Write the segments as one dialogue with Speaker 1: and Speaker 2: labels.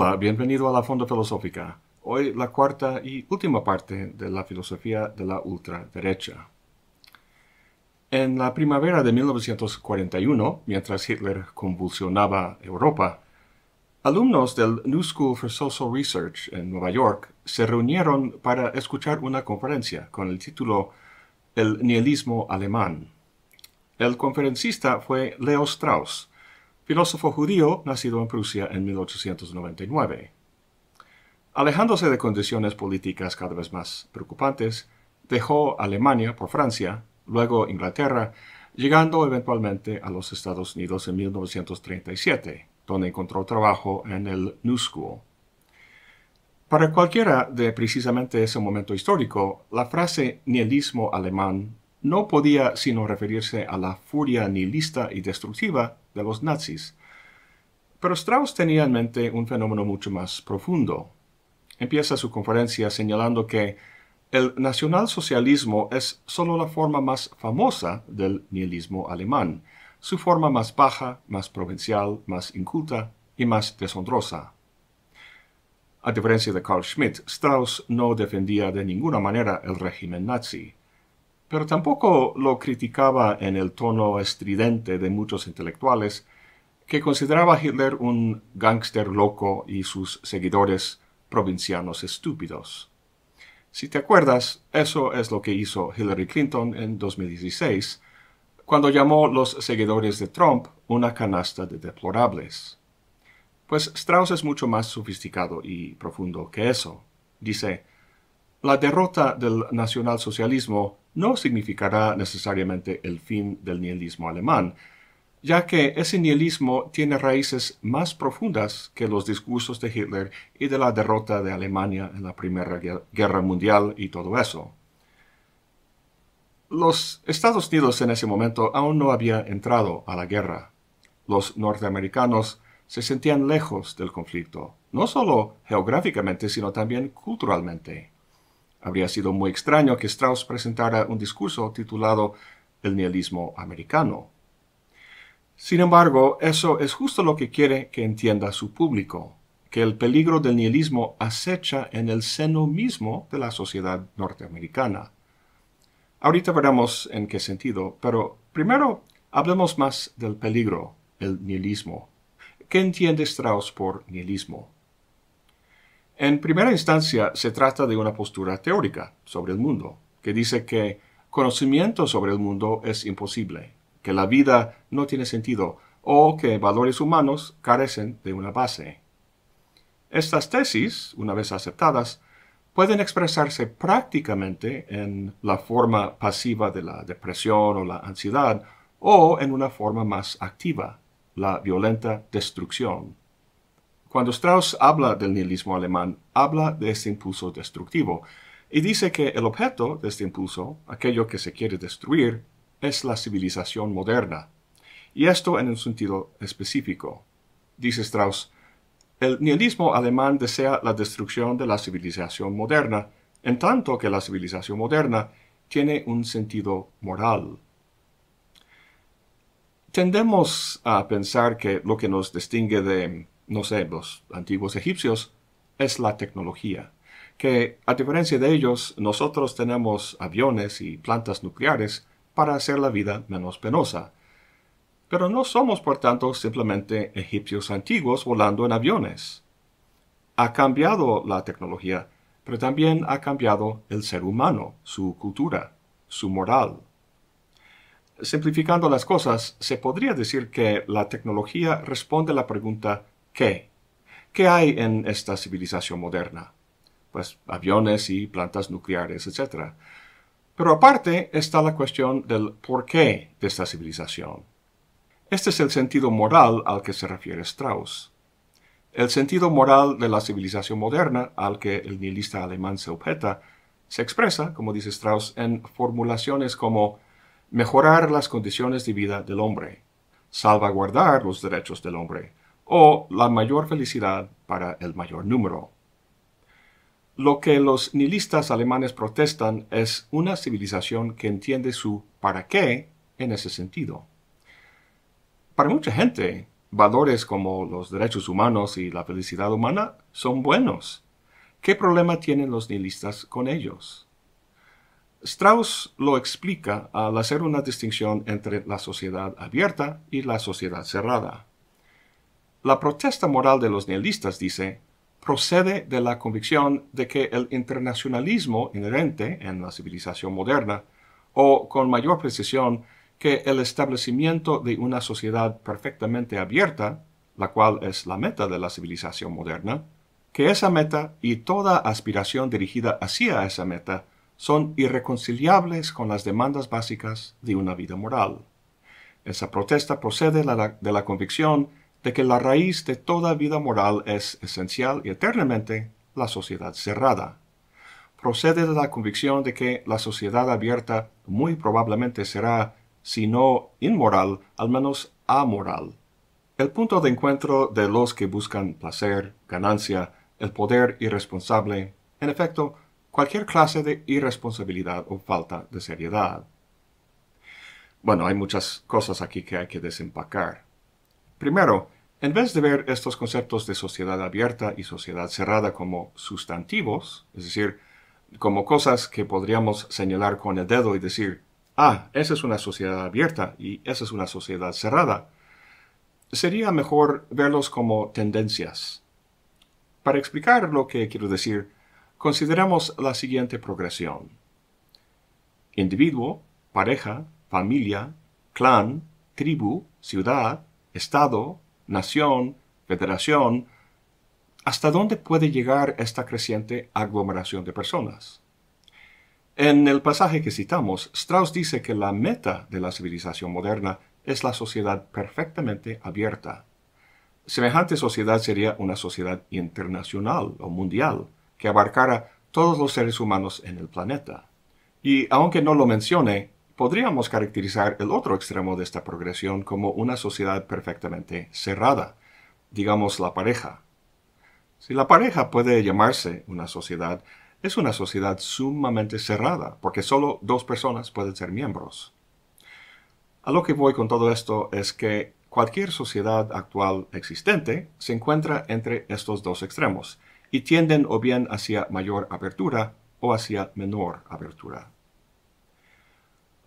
Speaker 1: Hola, bienvenido a la Fonda Filosófica. Hoy la cuarta y última parte de la filosofía de la ultraderecha. En la primavera de 1941, mientras Hitler convulsionaba Europa, alumnos del New School for Social Research en Nueva York se reunieron para escuchar una conferencia con el título El nihilismo alemán. El conferencista fue Leo Strauss, filósofo judío nacido en Prusia en 1899. Alejándose de condiciones políticas cada vez más preocupantes, dejó Alemania por Francia, luego Inglaterra, llegando eventualmente a los Estados Unidos en 1937, donde encontró trabajo en el New School. Para cualquiera de precisamente ese momento histórico, la frase nihilismo alemán no podía sino referirse a la furia nihilista y destructiva de los nazis. Pero Strauss tenía en mente un fenómeno mucho más profundo. Empieza su conferencia señalando que el nacionalsocialismo es solo la forma más famosa del nihilismo alemán, su forma más baja, más provincial, más inculta y más deshonrosa. A diferencia de Carl Schmitt, Strauss no defendía de ninguna manera el régimen nazi pero tampoco lo criticaba en el tono estridente de muchos intelectuales que consideraba a Hitler un gángster loco y sus seguidores provincianos estúpidos. Si te acuerdas, eso es lo que hizo Hillary Clinton en 2016, cuando llamó los seguidores de Trump una canasta de deplorables. Pues Strauss es mucho más sofisticado y profundo que eso. Dice, la derrota del nacionalsocialismo no significará necesariamente el fin del nihilismo alemán, ya que ese nihilismo tiene raíces más profundas que los discursos de Hitler y de la derrota de Alemania en la Primera Guerra Mundial y todo eso. Los Estados Unidos en ese momento aún no había entrado a la guerra. Los norteamericanos se sentían lejos del conflicto, no solo geográficamente, sino también culturalmente. Habría sido muy extraño que Strauss presentara un discurso titulado El nihilismo americano. Sin embargo, eso es justo lo que quiere que entienda su público, que el peligro del nihilismo acecha en el seno mismo de la sociedad norteamericana. Ahorita veremos en qué sentido, pero primero hablemos más del peligro, el nihilismo. ¿Qué entiende Strauss por nihilismo? En primera instancia, se trata de una postura teórica sobre el mundo, que dice que conocimiento sobre el mundo es imposible, que la vida no tiene sentido o que valores humanos carecen de una base. Estas tesis, una vez aceptadas, pueden expresarse prácticamente en la forma pasiva de la depresión o la ansiedad o en una forma más activa, la violenta destrucción. Cuando Strauss habla del nihilismo alemán, habla de este impulso destructivo y dice que el objeto de este impulso, aquello que se quiere destruir, es la civilización moderna. Y esto en un sentido específico. Dice Strauss, el nihilismo alemán desea la destrucción de la civilización moderna, en tanto que la civilización moderna tiene un sentido moral. Tendemos a pensar que lo que nos distingue de no sé, los antiguos egipcios, es la tecnología. Que a diferencia de ellos, nosotros tenemos aviones y plantas nucleares para hacer la vida menos penosa. Pero no somos, por tanto, simplemente egipcios antiguos volando en aviones. Ha cambiado la tecnología, pero también ha cambiado el ser humano, su cultura, su moral. Simplificando las cosas, se podría decir que la tecnología responde a la pregunta ¿Qué? ¿Qué hay en esta civilización moderna? Pues aviones y plantas nucleares, etc. Pero aparte está la cuestión del por qué de esta civilización. Este es el sentido moral al que se refiere Strauss. El sentido moral de la civilización moderna, al que el nihilista alemán se objeta, se expresa, como dice Strauss, en formulaciones como mejorar las condiciones de vida del hombre, salvaguardar los derechos del hombre, o la mayor felicidad para el mayor número. Lo que los nihilistas alemanes protestan es una civilización que entiende su para qué en ese sentido. Para mucha gente, valores como los derechos humanos y la felicidad humana son buenos. ¿Qué problema tienen los nihilistas con ellos? Strauss lo explica al hacer una distinción entre la sociedad abierta y la sociedad cerrada. La protesta moral de los nihilistas, dice, procede de la convicción de que el internacionalismo inherente en la civilización moderna, o con mayor precisión, que el establecimiento de una sociedad perfectamente abierta, la cual es la meta de la civilización moderna, que esa meta y toda aspiración dirigida hacia esa meta son irreconciliables con las demandas básicas de una vida moral. Esa protesta procede de la, de convicción de que la raíz de toda vida moral es esencial y eternamente la sociedad cerrada. Procede de la convicción de que la sociedad abierta muy probablemente será, si no inmoral, al menos amoral. El punto de encuentro de los que buscan placer, ganancia, el poder irresponsable, en efecto, cualquier clase de irresponsabilidad o falta de seriedad. Bueno, hay muchas cosas aquí que hay que desempacar. Primero, en vez de ver estos conceptos de sociedad abierta y sociedad cerrada como sustantivos, es decir, como cosas que podríamos señalar con el dedo y decir, ah, esa es una sociedad abierta y esa es una sociedad cerrada, sería mejor verlos como tendencias. Para explicar lo que quiero decir, consideramos la siguiente progresión. Individuo, pareja, familia, clan, tribu, ciudad, Estado, nación, federación, ¿hasta dónde puede llegar esta creciente aglomeración de personas? En el pasaje que citamos, Strauss dice que la meta de la civilización moderna es la sociedad perfectamente abierta. Semejante sociedad sería una sociedad internacional o mundial, que abarcara todos los seres humanos en el planeta. Y aunque no lo mencione, podríamos caracterizar el otro extremo de esta progresión como una sociedad perfectamente cerrada, digamos la pareja. Si la pareja puede llamarse una sociedad, es una sociedad sumamente cerrada, porque solo dos personas pueden ser miembros. A lo que voy con todo esto es que cualquier sociedad actual existente se encuentra entre estos dos extremos y tienden o bien hacia mayor apertura o hacia menor apertura.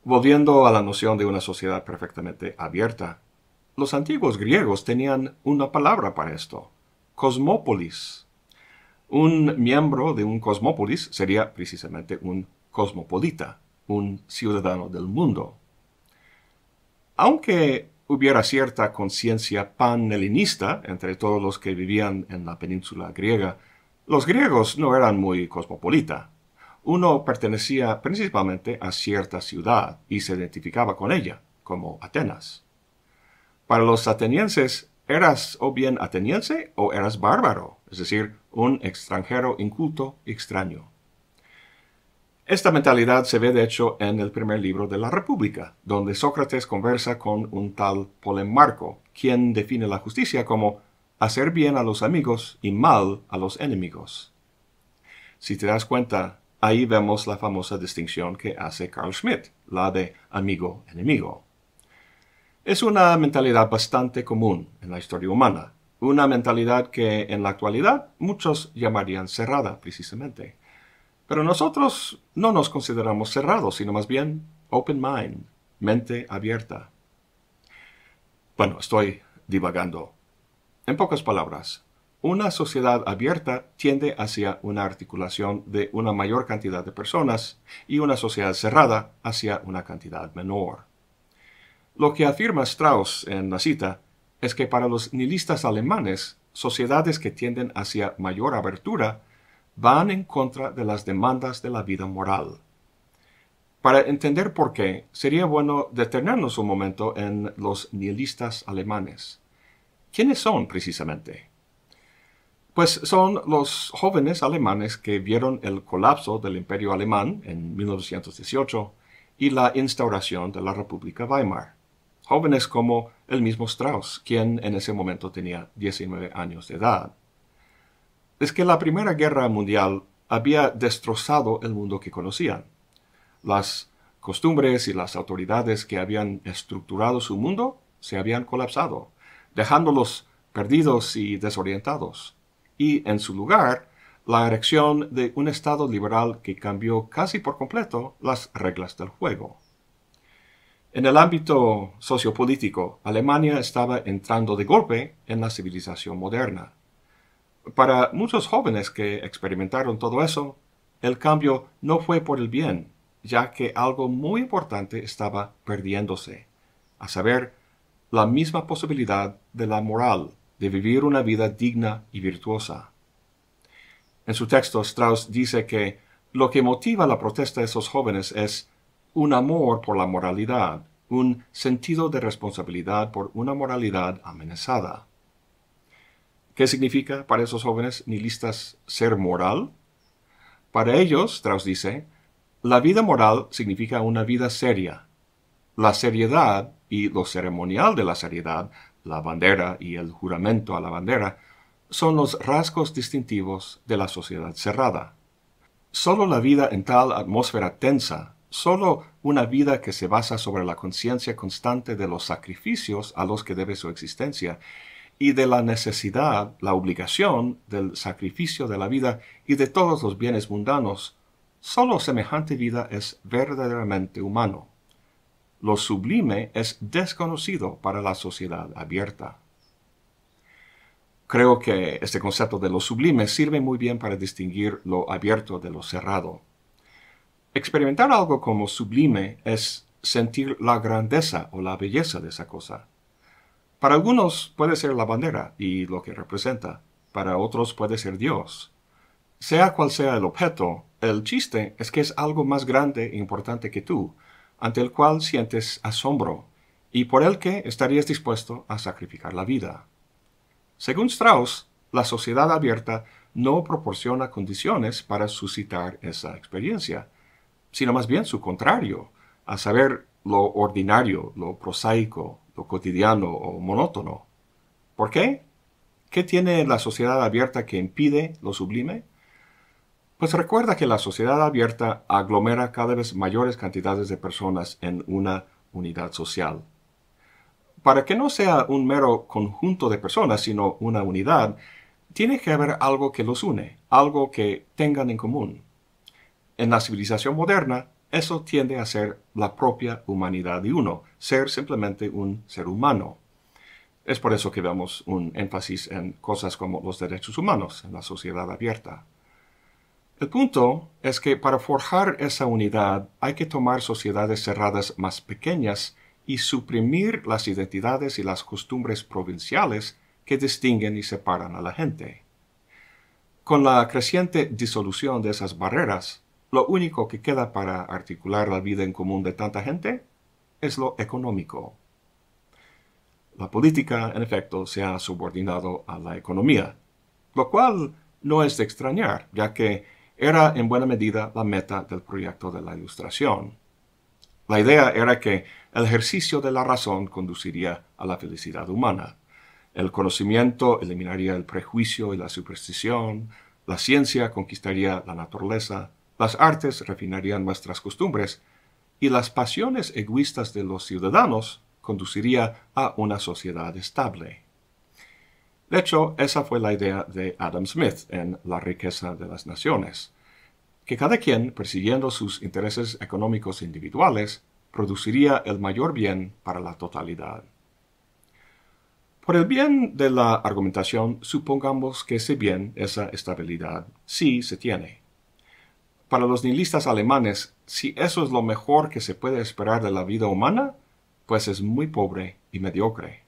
Speaker 1: Volviendo a la noción de una sociedad perfectamente abierta, los antiguos griegos tenían una palabra para esto, cosmópolis. Un miembro de un cosmópolis sería precisamente un cosmopolita, un ciudadano del mundo. Aunque hubiera cierta conciencia panhelenista entre todos los que vivían en la península griega, los griegos no eran muy cosmopolita. Uno pertenecía principalmente a cierta ciudad y se identificaba con ella, como Atenas. Para los atenienses, eras o bien ateniense o eras bárbaro, es decir, un extranjero inculto extraño. Esta mentalidad se ve de hecho en el primer libro de la República, donde Sócrates conversa con un tal Polemarco, quien define la justicia como hacer bien a los amigos y mal a los enemigos. Si te das cuenta, ahí vemos la famosa distinción que hace Carl Schmitt, la de amigo-enemigo. Es una mentalidad bastante común en la historia humana, una mentalidad que en la actualidad muchos llamarían cerrada, precisamente. Pero nosotros no nos consideramos cerrados, sino más bien open mind, mente abierta. Bueno, estoy divagando. En pocas palabras, una sociedad abierta tiende hacia una articulación de una mayor cantidad de personas y una sociedad cerrada hacia una cantidad menor. Lo que afirma Strauss en la cita es que para los nihilistas alemanes, sociedades que tienden hacia mayor abertura van en contra de las demandas de la vida moral. Para entender por qué, sería bueno detenernos un momento en los nihilistas alemanes. ¿Quiénes son precisamente? Pues son los jóvenes alemanes que vieron el colapso del imperio alemán en 1918 y la instauración de la República Weimar. Jóvenes como el mismo Strauss, quien en ese momento tenía 19 años de edad. Es que la Primera Guerra Mundial había destrozado el mundo que conocían. Las costumbres y las autoridades que habían estructurado su mundo se habían colapsado, dejándolos perdidos y desorientados y, en su lugar, la erección de un Estado liberal que cambió casi por completo las reglas del juego. En el ámbito sociopolítico, Alemania estaba entrando de golpe en la civilización moderna. Para muchos jóvenes que experimentaron todo eso, el cambio no fue por el bien, ya que algo muy importante estaba perdiéndose, a saber, la misma posibilidad de la moral de vivir una vida digna y virtuosa. En su texto, Strauss dice que lo que motiva la protesta de esos jóvenes es un amor por la moralidad, un sentido de responsabilidad por una moralidad amenazada. ¿Qué significa para esos jóvenes nihilistas ser moral? Para ellos, Strauss dice, la vida moral significa una vida seria. La seriedad y lo ceremonial de la seriedad la bandera y el juramento a la bandera, son los rasgos distintivos de la sociedad cerrada. Solo la vida en tal atmósfera tensa, solo una vida que se basa sobre la conciencia constante de los sacrificios a los que debe su existencia y de la necesidad, la obligación del sacrificio de la vida y de todos los bienes mundanos, solo semejante vida es verdaderamente humano lo sublime es desconocido para la sociedad abierta. Creo que este concepto de lo sublime sirve muy bien para distinguir lo abierto de lo cerrado. Experimentar algo como sublime es sentir la grandeza o la belleza de esa cosa. Para algunos puede ser la bandera y lo que representa, para otros puede ser Dios. Sea cual sea el objeto, el chiste es que es algo más grande e importante que tú, ante el cual sientes asombro y por el que estarías dispuesto a sacrificar la vida. Según Strauss, la sociedad abierta no proporciona condiciones para suscitar esa experiencia, sino más bien su contrario, a saber, lo ordinario, lo prosaico, lo cotidiano o monótono. ¿Por qué? ¿Qué tiene la sociedad abierta que impide lo sublime? Pues recuerda que la sociedad abierta aglomera cada vez mayores cantidades de personas en una unidad social. Para que no sea un mero conjunto de personas, sino una unidad, tiene que haber algo que los une, algo que tengan en común. En la civilización moderna, eso tiende a ser la propia humanidad de uno, ser simplemente un ser humano. Es por eso que vemos un énfasis en cosas como los derechos humanos en la sociedad abierta. El punto es que para forjar esa unidad hay que tomar sociedades cerradas más pequeñas y suprimir las identidades y las costumbres provinciales que distinguen y separan a la gente. Con la creciente disolución de esas barreras, lo único que queda para articular la vida en común de tanta gente es lo económico. La política, en efecto, se ha subordinado a la economía, lo cual no es de extrañar, ya que era en buena medida la meta del proyecto de la ilustración. La idea era que el ejercicio de la razón conduciría a la felicidad humana. El conocimiento eliminaría el prejuicio y la superstición, la ciencia conquistaría la naturaleza, las artes refinarían nuestras costumbres y las pasiones egoístas de los ciudadanos conduciría a una sociedad estable. De hecho, esa fue la idea de Adam Smith en La riqueza de las naciones, que cada quien, persiguiendo sus intereses económicos e individuales, produciría el mayor bien para la totalidad. Por el bien de la argumentación, supongamos que ese bien, esa estabilidad, sí se tiene. Para los nihilistas alemanes, si eso es lo mejor que se puede esperar de la vida humana, pues es muy pobre y mediocre.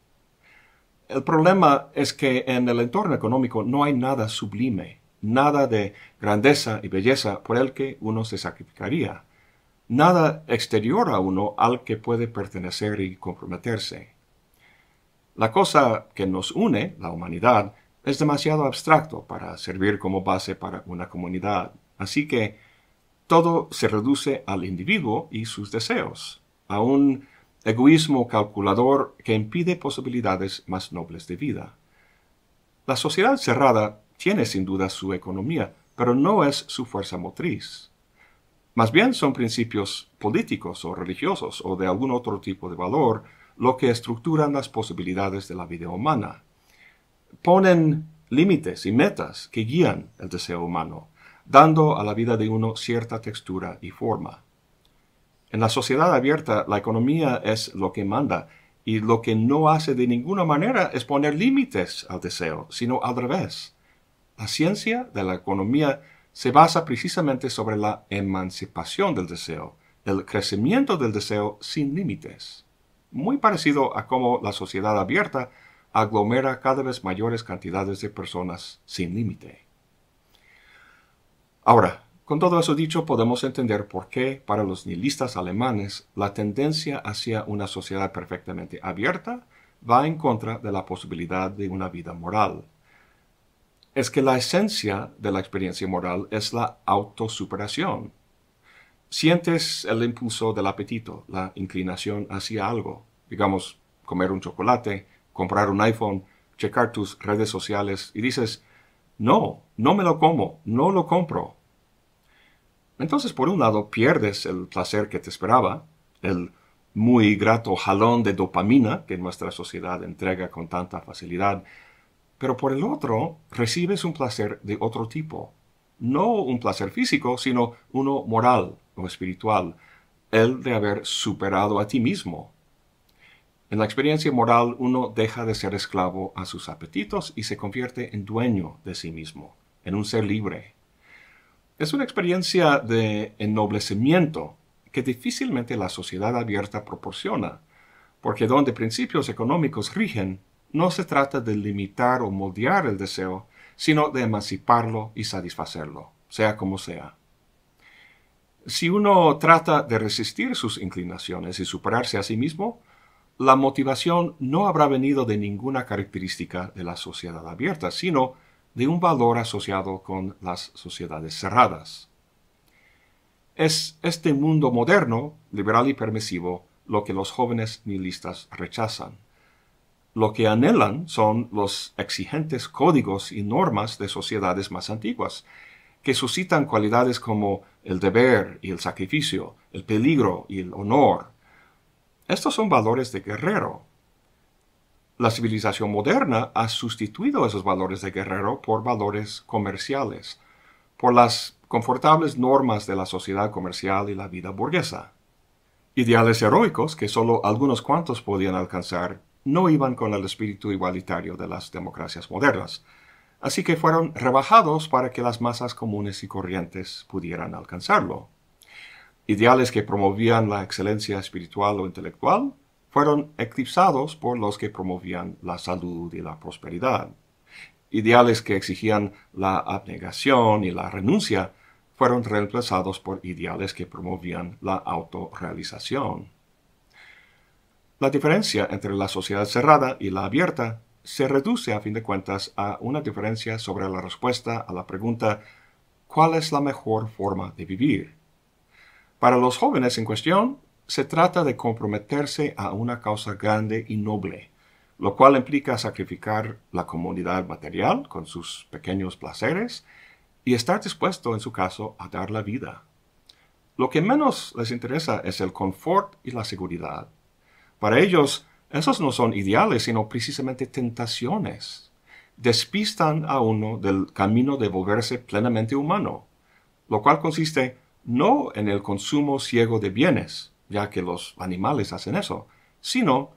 Speaker 1: El problema es que en el entorno económico no hay nada sublime, nada de grandeza y belleza por el que uno se sacrificaría, nada exterior a uno al que puede pertenecer y comprometerse. La cosa que nos une, la humanidad, es demasiado abstracto para servir como base para una comunidad, así que todo se reduce al individuo y sus deseos, a un egoísmo calculador que impide posibilidades más nobles de vida. La sociedad cerrada tiene sin duda su economía, pero no es su fuerza motriz. Más bien son principios políticos o religiosos o de algún otro tipo de valor lo que estructuran las posibilidades de la vida humana. Ponen límites y metas que guían el deseo humano, dando a la vida de uno cierta textura y forma. En la sociedad abierta, la economía es lo que manda y lo que no hace de ninguna manera es poner límites al deseo, sino al revés. La ciencia de la economía se basa precisamente sobre la emancipación del deseo, el crecimiento del deseo sin límites, muy parecido a cómo la sociedad abierta aglomera cada vez mayores cantidades de personas sin límite. Ahora, con todo eso dicho, podemos entender por qué para los nihilistas alemanes la tendencia hacia una sociedad perfectamente abierta va en contra de la posibilidad de una vida moral. Es que la esencia de la experiencia moral es la autosuperación. Sientes el impulso del apetito, la inclinación hacia algo, digamos, comer un chocolate, comprar un iPhone, checar tus redes sociales y dices, no, no me lo como, no lo compro, entonces, por un lado, pierdes el placer que te esperaba, el muy grato jalón de dopamina que nuestra sociedad entrega con tanta facilidad, pero por el otro, recibes un placer de otro tipo, no un placer físico, sino uno moral o espiritual, el de haber superado a ti mismo. En la experiencia moral uno deja de ser esclavo a sus apetitos y se convierte en dueño de sí mismo, en un ser libre. Es una experiencia de ennoblecimiento que difícilmente la sociedad abierta proporciona, porque donde principios económicos rigen, no se trata de limitar o moldear el deseo, sino de emanciparlo y satisfacerlo, sea como sea. Si uno trata de resistir sus inclinaciones y superarse a sí mismo, la motivación no habrá venido de ninguna característica de la sociedad abierta, sino de un valor asociado con las sociedades cerradas. Es este mundo moderno, liberal y permisivo, lo que los jóvenes nihilistas rechazan. Lo que anhelan son los exigentes códigos y normas de sociedades más antiguas, que suscitan cualidades como el deber y el sacrificio, el peligro y el honor. Estos son valores de guerrero, la civilización moderna ha sustituido esos valores de guerrero por valores comerciales, por las confortables normas de la sociedad comercial y la vida burguesa. Ideales heroicos que solo algunos cuantos podían alcanzar no iban con el espíritu igualitario de las democracias modernas, así que fueron rebajados para que las masas comunes y corrientes pudieran alcanzarlo. Ideales que promovían la excelencia espiritual o intelectual fueron eclipsados por los que promovían la salud y la prosperidad. Ideales que exigían la abnegación y la renuncia fueron reemplazados por ideales que promovían la autorrealización. La diferencia entre la sociedad cerrada y la abierta se reduce a fin de cuentas a una diferencia sobre la respuesta a la pregunta ¿cuál es la mejor forma de vivir? Para los jóvenes en cuestión, se trata de comprometerse a una causa grande y noble, lo cual implica sacrificar la comunidad material con sus pequeños placeres y estar dispuesto, en su caso, a dar la vida. Lo que menos les interesa es el confort y la seguridad. Para ellos, esos no son ideales, sino precisamente tentaciones. Despistan a uno del camino de volverse plenamente humano, lo cual consiste no en el consumo ciego de bienes, ya que los animales hacen eso, sino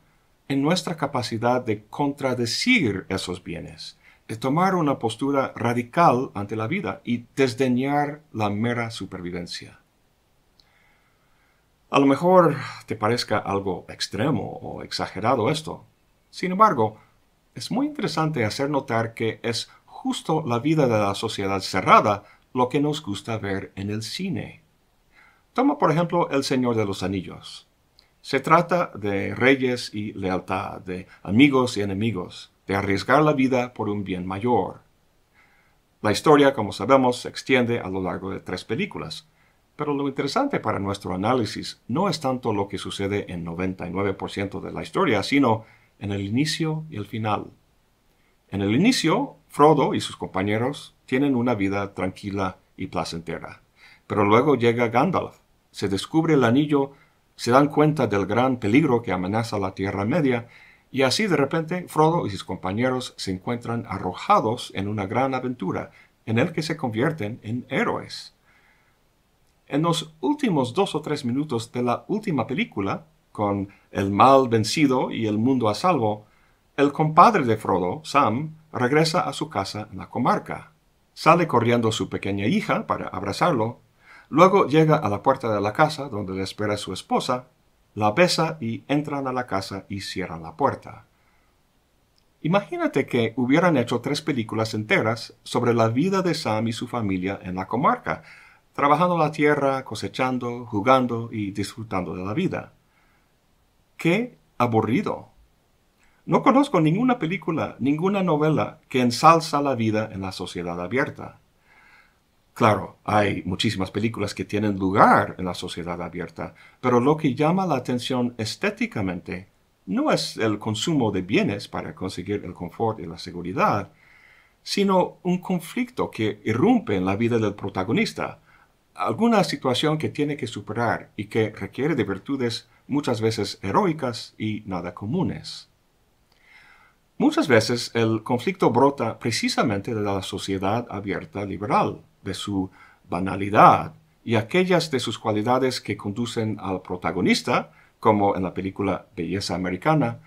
Speaker 1: en nuestra capacidad de contradecir esos bienes, de tomar una postura radical ante la vida y desdeñar la mera supervivencia. A lo mejor te parezca algo extremo o exagerado esto. Sin embargo, es muy interesante hacer notar que es justo la vida de la sociedad cerrada lo que nos gusta ver en el cine. Toma por ejemplo El Señor de los Anillos. Se trata de reyes y lealtad, de amigos y enemigos, de arriesgar la vida por un bien mayor. La historia, como sabemos, se extiende a lo largo de tres películas, pero lo interesante para nuestro análisis no es tanto lo que sucede en 99% de la historia, sino en el inicio y el final. En el inicio, Frodo y sus compañeros tienen una vida tranquila y placentera, pero luego llega Gandalf, se descubre el anillo, se dan cuenta del gran peligro que amenaza la Tierra Media, y así de repente Frodo y sus compañeros se encuentran arrojados en una gran aventura, en el que se convierten en héroes. En los últimos dos o tres minutos de la última película, con el mal vencido y el mundo a salvo, el compadre de Frodo, Sam, regresa a su casa en la comarca. Sale corriendo su pequeña hija para abrazarlo Luego llega a la puerta de la casa donde le espera su esposa, la besa y entran a la casa y cierran la puerta. Imagínate que hubieran hecho tres películas enteras sobre la vida de Sam y su familia en la comarca, trabajando la tierra, cosechando, jugando y disfrutando de la vida. ¡Qué aburrido! No conozco ninguna película, ninguna novela que ensalza la vida en la sociedad abierta. Claro, hay muchísimas películas que tienen lugar en la sociedad abierta, pero lo que llama la atención estéticamente no es el consumo de bienes para conseguir el confort y la seguridad, sino un conflicto que irrumpe en la vida del protagonista, alguna situación que tiene que superar y que requiere de virtudes muchas veces heroicas y nada comunes. Muchas veces el conflicto brota precisamente de la sociedad abierta liberal, de su banalidad y aquellas de sus cualidades que conducen al protagonista, como en la película Belleza Americana,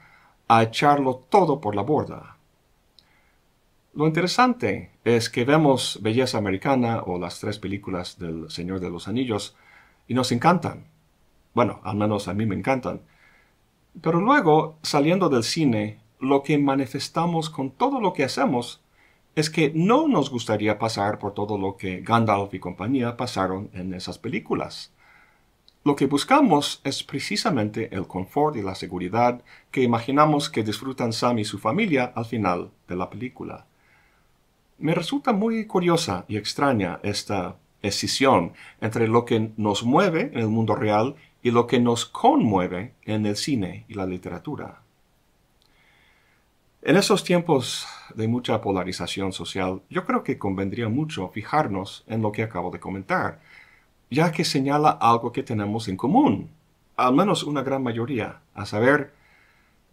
Speaker 1: a echarlo todo por la borda. Lo interesante es que vemos Belleza Americana o las tres películas del Señor de los Anillos y nos encantan. Bueno, al menos a mí me encantan. Pero luego, saliendo del cine, lo que manifestamos con todo lo que hacemos es que no nos gustaría pasar por todo lo que Gandalf y compañía pasaron en esas películas. Lo que buscamos es precisamente el confort y la seguridad que imaginamos que disfrutan Sam y su familia al final de la película. Me resulta muy curiosa y extraña esta escisión entre lo que nos mueve en el mundo real y lo que nos conmueve en el cine y la literatura. En esos tiempos de mucha polarización social, yo creo que convendría mucho fijarnos en lo que acabo de comentar, ya que señala algo que tenemos en común, al menos una gran mayoría, a saber,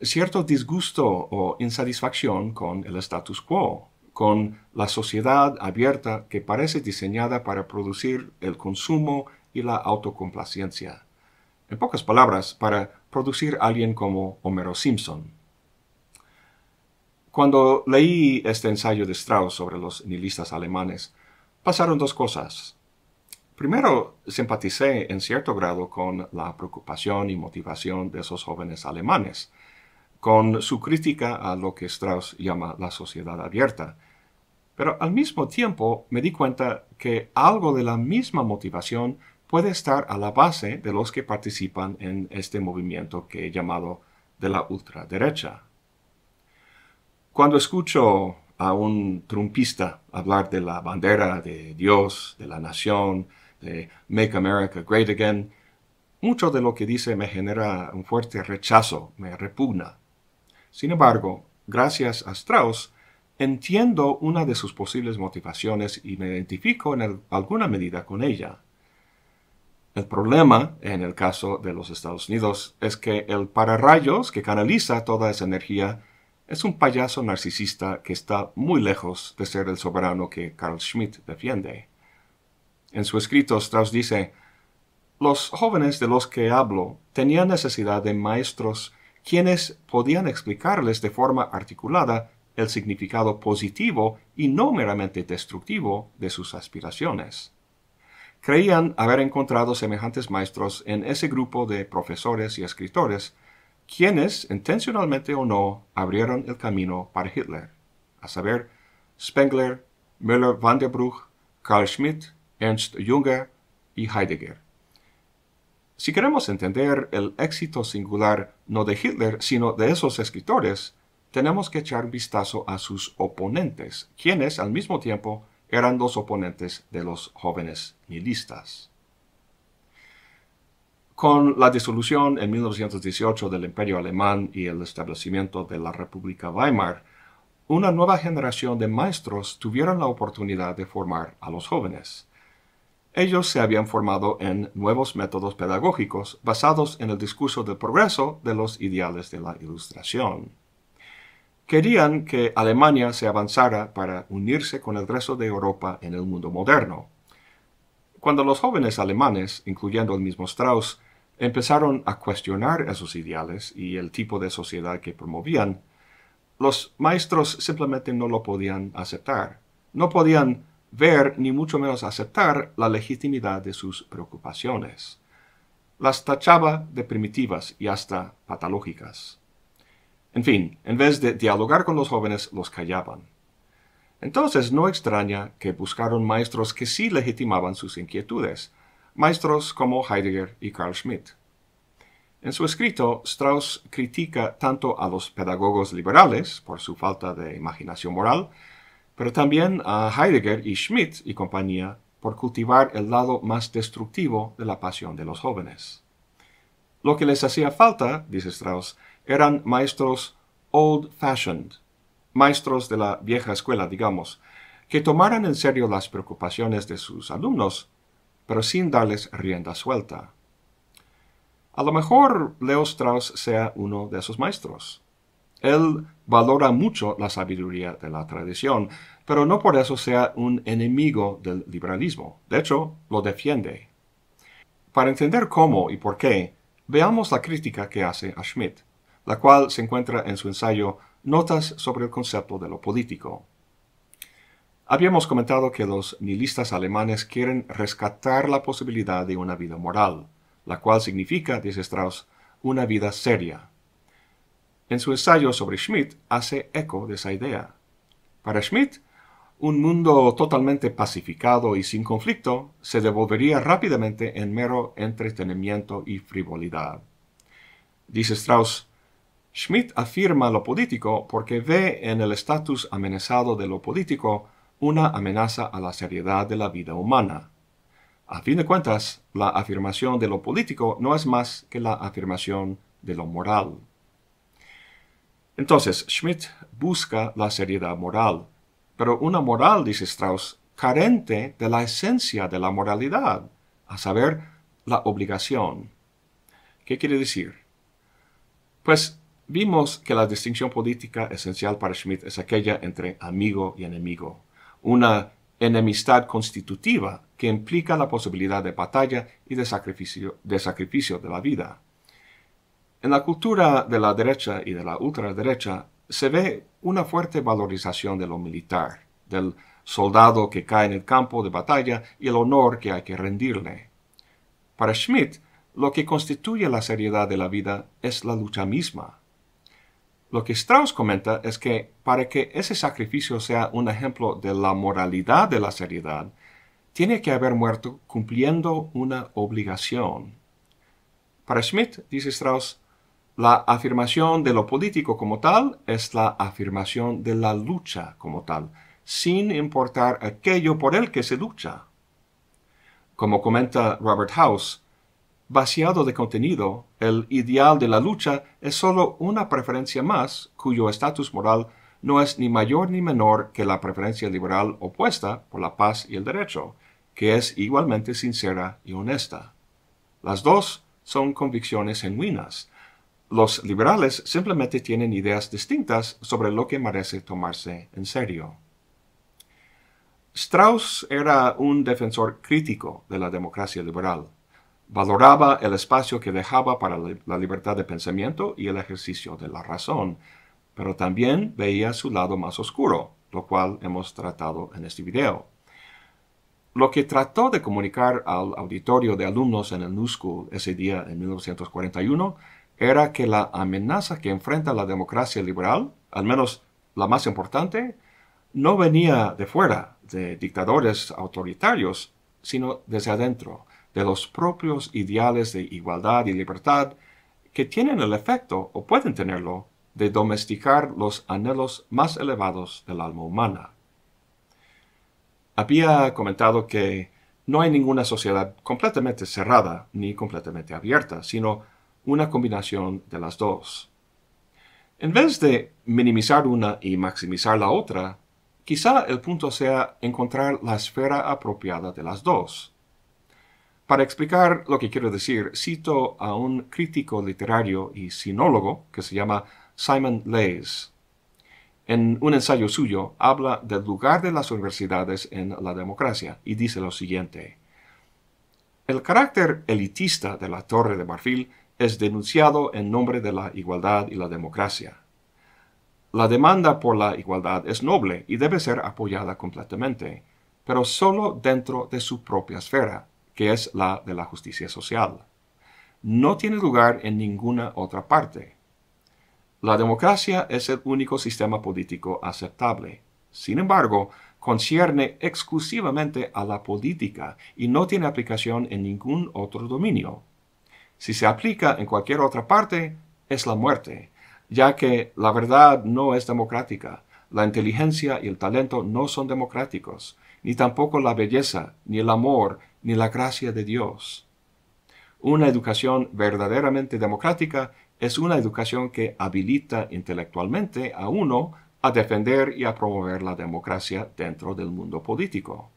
Speaker 1: cierto disgusto o insatisfacción con el status quo, con la sociedad abierta que parece diseñada para producir el consumo y la autocomplacencia. En pocas palabras, para producir a alguien como Homero Simpson. Cuando leí este ensayo de Strauss sobre los nihilistas alemanes, pasaron dos cosas. Primero, simpaticé en cierto grado con la preocupación y motivación de esos jóvenes alemanes, con su crítica a lo que Strauss llama la sociedad abierta. Pero al mismo tiempo me di cuenta que algo de la misma motivación puede estar a la base de los que participan en este movimiento que he llamado de la ultraderecha. Cuando escucho a un trumpista hablar de la bandera de Dios, de la nación, de Make America Great Again, mucho de lo que dice me genera un fuerte rechazo, me repugna. Sin embargo, gracias a Strauss, entiendo una de sus posibles motivaciones y me identifico en alguna medida con ella. El problema, en el caso de los Estados Unidos, es que el pararrayos que canaliza toda esa energía es un payaso narcisista que está muy lejos de ser el soberano que Carl Schmitt defiende. En su escrito Strauss dice, Los jóvenes de los que hablo tenían necesidad de maestros quienes podían explicarles de forma articulada el significado positivo y no meramente destructivo de sus aspiraciones. Creían haber encontrado semejantes maestros en ese grupo de profesores y escritores quienes, intencionalmente o no, abrieron el camino para Hitler, a saber, Spengler, Müller van der Bruch, Carl Schmitt, Ernst Jünger y Heidegger. Si queremos entender el éxito singular no de Hitler, sino de esos escritores, tenemos que echar vistazo a sus oponentes, quienes al mismo tiempo eran los oponentes de los jóvenes nihilistas con la disolución en 1918 del Imperio Alemán y el establecimiento de la República Weimar, una nueva generación de maestros tuvieron la oportunidad de formar a los jóvenes. Ellos se habían formado en nuevos métodos pedagógicos basados en el discurso del progreso de los ideales de la Ilustración. Querían que Alemania se avanzara para unirse con el resto de Europa en el mundo moderno. Cuando los jóvenes alemanes, incluyendo el mismo Strauss, empezaron a cuestionar esos ideales y el tipo de sociedad que promovían, los maestros simplemente no lo podían aceptar. No podían ver ni mucho menos aceptar la legitimidad de sus preocupaciones. Las tachaba de primitivas y hasta patológicas. En fin, en vez de dialogar con los jóvenes, los callaban. Entonces no extraña que buscaron maestros que sí legitimaban sus inquietudes, maestros como Heidegger y Carl Schmitt. En su escrito, Strauss critica tanto a los pedagogos liberales por su falta de imaginación moral, pero también a Heidegger y Schmitt y compañía por cultivar el lado más destructivo de la pasión de los jóvenes. Lo que les hacía falta, dice Strauss, eran maestros old-fashioned, maestros de la vieja escuela, digamos, que tomaran en serio las preocupaciones de sus alumnos pero sin darles rienda suelta. A lo mejor Leo Strauss sea uno de esos maestros. Él valora mucho la sabiduría de la tradición, pero no por eso sea un enemigo del liberalismo. De hecho, lo defiende. Para entender cómo y por qué, veamos la crítica que hace a Schmidt, la cual se encuentra en su ensayo Notas sobre el concepto de lo político, Habíamos comentado que los nihilistas alemanes quieren rescatar la posibilidad de una vida moral, la cual significa, dice Strauss, una vida seria. En su ensayo sobre Schmidt hace eco de esa idea. Para Schmidt, un mundo totalmente pacificado y sin conflicto se devolvería rápidamente en mero entretenimiento y frivolidad. Dice Strauss, Schmidt afirma lo político porque ve en el estatus amenazado de lo político una amenaza a la seriedad de la vida humana. A fin de cuentas, la afirmación de lo político no es más que la afirmación de lo moral. Entonces, Schmidt busca la seriedad moral, pero una moral, dice Strauss, carente de la esencia de la moralidad, a saber, la obligación. ¿Qué quiere decir? Pues vimos que la distinción política esencial para Schmidt es aquella entre amigo y enemigo una enemistad constitutiva que implica la posibilidad de batalla y de sacrificio, de sacrificio de la vida. En la cultura de la derecha y de la ultraderecha se ve una fuerte valorización de lo militar, del soldado que cae en el campo de batalla y el honor que hay que rendirle. Para Schmidt, lo que constituye la seriedad de la vida es la lucha misma, lo que Strauss comenta es que para que ese sacrificio sea un ejemplo de la moralidad de la seriedad, tiene que haber muerto cumpliendo una obligación. Para Schmidt, dice Strauss, la afirmación de lo político como tal es la afirmación de la lucha como tal, sin importar aquello por el que se lucha. Como comenta Robert House, Vaciado de contenido, el ideal de la lucha es sólo una preferencia más cuyo estatus moral no es ni mayor ni menor que la preferencia liberal opuesta por la paz y el derecho, que es igualmente sincera y honesta. Las dos son convicciones genuinas. Los liberales simplemente tienen ideas distintas sobre lo que merece tomarse en serio. Strauss era un defensor crítico de la democracia liberal Valoraba el espacio que dejaba para la libertad de pensamiento y el ejercicio de la razón, pero también veía su lado más oscuro, lo cual hemos tratado en este video. Lo que trató de comunicar al auditorio de alumnos en el New School ese día en 1941 era que la amenaza que enfrenta la democracia liberal, al menos la más importante, no venía de fuera, de dictadores autoritarios, sino desde adentro, de los propios ideales de igualdad y libertad que tienen el efecto, o pueden tenerlo, de domesticar los anhelos más elevados del alma humana. Había comentado que no hay ninguna sociedad completamente cerrada ni completamente abierta, sino una combinación de las dos. En vez de minimizar una y maximizar la otra, quizá el punto sea encontrar la esfera apropiada de las dos. Para explicar lo que quiero decir, cito a un crítico literario y sinólogo que se llama Simon Leys. En un ensayo suyo habla del lugar de las universidades en la democracia y dice lo siguiente. El carácter elitista de la Torre de Marfil es denunciado en nombre de la igualdad y la democracia. La demanda por la igualdad es noble y debe ser apoyada completamente, pero solo dentro de su propia esfera, que es la de la justicia social. No tiene lugar en ninguna otra parte. La democracia es el único sistema político aceptable. Sin embargo, concierne exclusivamente a la política y no tiene aplicación en ningún otro dominio. Si se aplica en cualquier otra parte, es la muerte, ya que la verdad no es democrática, la inteligencia y el talento no son democráticos, ni tampoco la belleza, ni el amor, ni la gracia de Dios. Una educación verdaderamente democrática es una educación que habilita intelectualmente a uno a defender y a promover la democracia dentro del mundo político.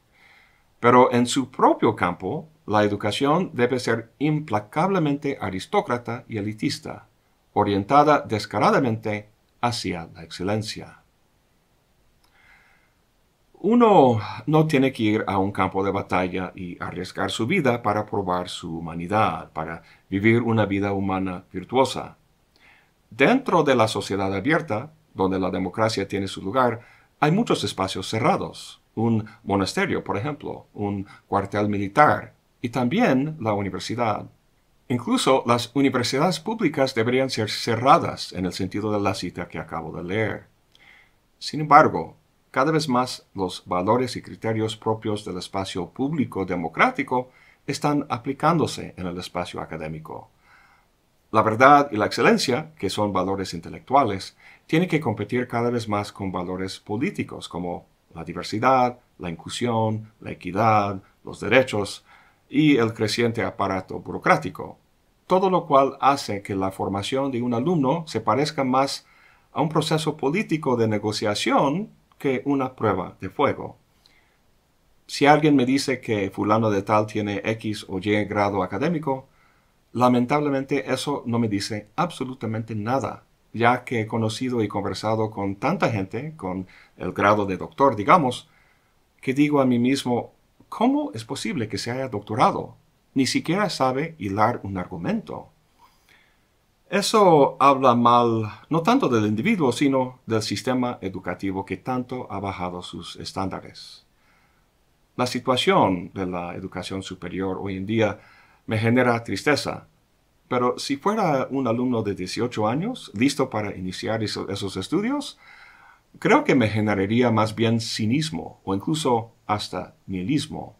Speaker 1: Pero en su propio campo, la educación debe ser implacablemente aristócrata y elitista, orientada descaradamente hacia la excelencia. Uno no tiene que ir a un campo de batalla y arriesgar su vida para probar su humanidad, para vivir una vida humana virtuosa. Dentro de la sociedad abierta, donde la democracia tiene su lugar, hay muchos espacios cerrados, un monasterio, por ejemplo, un cuartel militar y también la universidad. Incluso las universidades públicas deberían ser cerradas en el sentido de la cita que acabo de leer. Sin embargo, cada vez más los valores y criterios propios del espacio público democrático están aplicándose en el espacio académico. La verdad y la excelencia, que son valores intelectuales, tienen que competir cada vez más con valores políticos como la diversidad, la inclusión, la equidad, los derechos y el creciente aparato burocrático, todo lo cual hace que la formación de un alumno se parezca más a un proceso político de negociación que una prueba de fuego. Si alguien me dice que fulano de tal tiene X o Y grado académico, lamentablemente eso no me dice absolutamente nada, ya que he conocido y conversado con tanta gente, con el grado de doctor, digamos, que digo a mí mismo, ¿cómo es posible que se haya doctorado? Ni siquiera sabe hilar un argumento. Eso habla mal no tanto del individuo, sino del sistema educativo que tanto ha bajado sus estándares. La situación de la educación superior hoy en día me genera tristeza, pero si fuera un alumno de 18 años, listo para iniciar esos estudios, creo que me generaría más bien cinismo o incluso hasta nihilismo.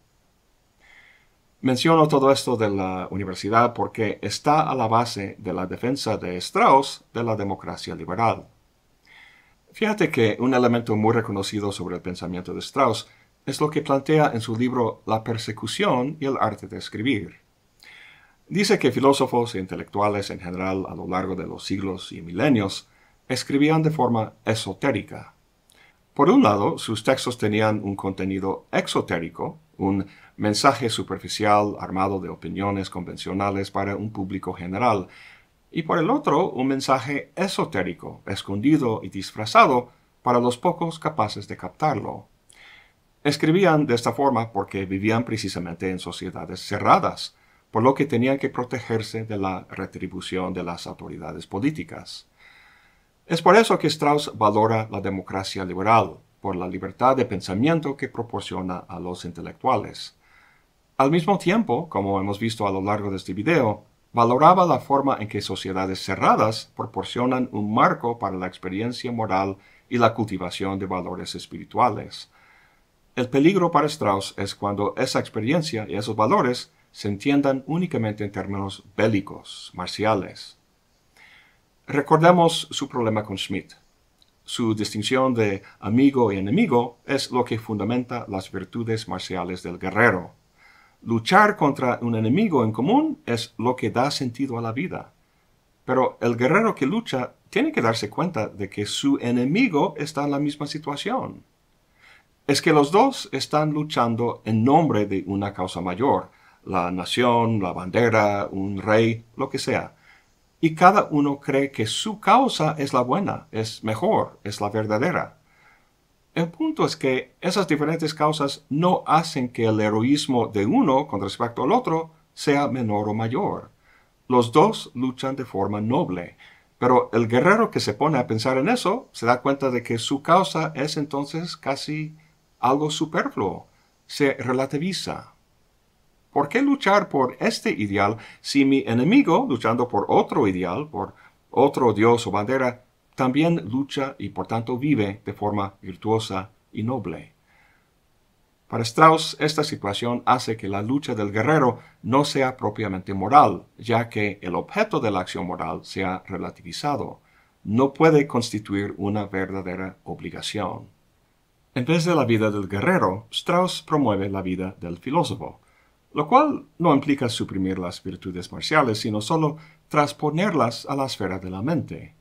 Speaker 1: Menciono todo esto de la universidad porque está a la base de la defensa de Strauss de la democracia liberal. Fíjate que un elemento muy reconocido sobre el pensamiento de Strauss es lo que plantea en su libro La persecución y el arte de escribir. Dice que filósofos e intelectuales en general a lo largo de los siglos y milenios escribían de forma esotérica. Por un lado, sus textos tenían un contenido exotérico, un mensaje superficial armado de opiniones convencionales para un público general, y por el otro un mensaje esotérico, escondido y disfrazado para los pocos capaces de captarlo. Escribían de esta forma porque vivían precisamente en sociedades cerradas, por lo que tenían que protegerse de la retribución de las autoridades políticas. Es por eso que Strauss valora la democracia liberal, por la libertad de pensamiento que proporciona a los intelectuales. Al mismo tiempo, como hemos visto a lo largo de este video, valoraba la forma en que sociedades cerradas proporcionan un marco para la experiencia moral y la cultivación de valores espirituales. El peligro para Strauss es cuando esa experiencia y esos valores se entiendan únicamente en términos bélicos, marciales. Recordemos su problema con Schmidt. Su distinción de amigo y enemigo es lo que fundamenta las virtudes marciales del guerrero. Luchar contra un enemigo en común es lo que da sentido a la vida. Pero el guerrero que lucha tiene que darse cuenta de que su enemigo está en la misma situación. Es que los dos están luchando en nombre de una causa mayor, la nación, la bandera, un rey, lo que sea. Y cada uno cree que su causa es la buena, es mejor, es la verdadera. El punto es que esas diferentes causas no hacen que el heroísmo de uno con respecto al otro sea menor o mayor. Los dos luchan de forma noble, pero el guerrero que se pone a pensar en eso se da cuenta de que su causa es entonces casi algo superfluo, se relativiza. ¿Por qué luchar por este ideal si mi enemigo, luchando por otro ideal, por otro dios o bandera, también lucha y por tanto vive de forma virtuosa y noble. Para Strauss, esta situación hace que la lucha del guerrero no sea propiamente moral, ya que el objeto de la acción moral sea relativizado. No puede constituir una verdadera obligación. En vez de la vida del guerrero, Strauss promueve la vida del filósofo, lo cual no implica suprimir las virtudes marciales, sino solo trasponerlas a la esfera de la mente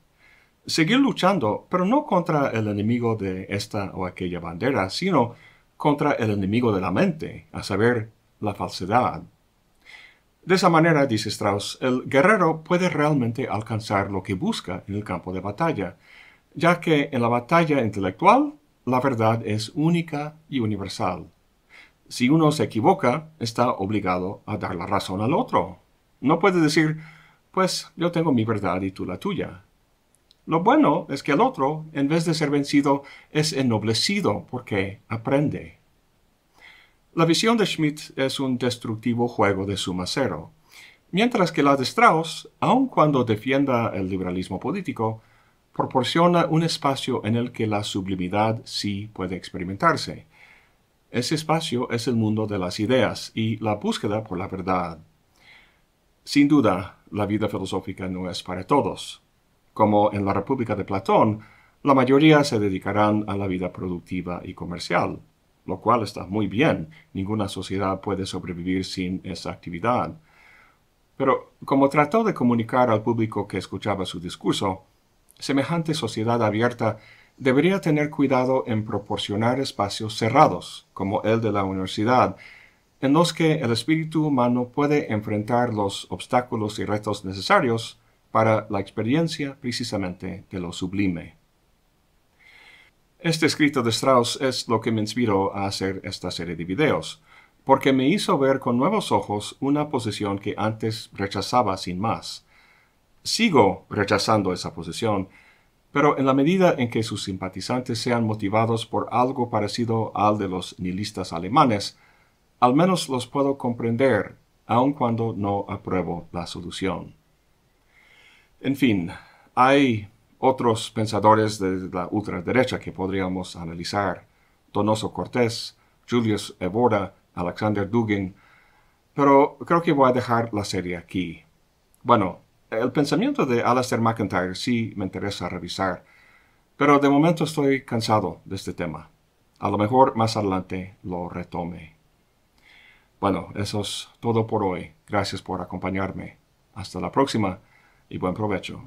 Speaker 1: seguir luchando, pero no contra el enemigo de esta o aquella bandera, sino contra el enemigo de la mente, a saber, la falsedad. De esa manera, dice Strauss, el guerrero puede realmente alcanzar lo que busca en el campo de batalla, ya que en la batalla intelectual la verdad es única y universal. Si uno se equivoca, está obligado a dar la razón al otro. No puede decir, pues yo tengo mi verdad y tú la tuya. Lo bueno es que el otro, en vez de ser vencido, es ennoblecido porque aprende. La visión de Schmidt es un destructivo juego de suma cero, mientras que la de Strauss, aun cuando defienda el liberalismo político, proporciona un espacio en el que la sublimidad sí puede experimentarse. Ese espacio es el mundo de las ideas y la búsqueda por la verdad. Sin duda, la vida filosófica no es para todos, como en la República de Platón, la mayoría se dedicarán a la vida productiva y comercial, lo cual está muy bien, ninguna sociedad puede sobrevivir sin esa actividad. Pero como trató de comunicar al público que escuchaba su discurso, semejante sociedad abierta debería tener cuidado en proporcionar espacios cerrados, como el de la universidad, en los que el espíritu humano puede enfrentar los obstáculos y retos necesarios para la experiencia precisamente de lo sublime. Este escrito de Strauss es lo que me inspiró a hacer esta serie de videos, porque me hizo ver con nuevos ojos una posición que antes rechazaba sin más. Sigo rechazando esa posición, pero en la medida en que sus simpatizantes sean motivados por algo parecido al de los nihilistas alemanes, al menos los puedo comprender, aun cuando no apruebo la solución. En fin, hay otros pensadores de la ultraderecha que podríamos analizar, Donoso Cortés, Julius Evora, Alexander Dugin, pero creo que voy a dejar la serie aquí. Bueno, el pensamiento de Alastair McIntyre sí me interesa revisar, pero de momento estoy cansado de este tema. A lo mejor más adelante lo retome. Bueno, eso es todo por hoy. Gracias por acompañarme. Hasta la próxima y buen provecho.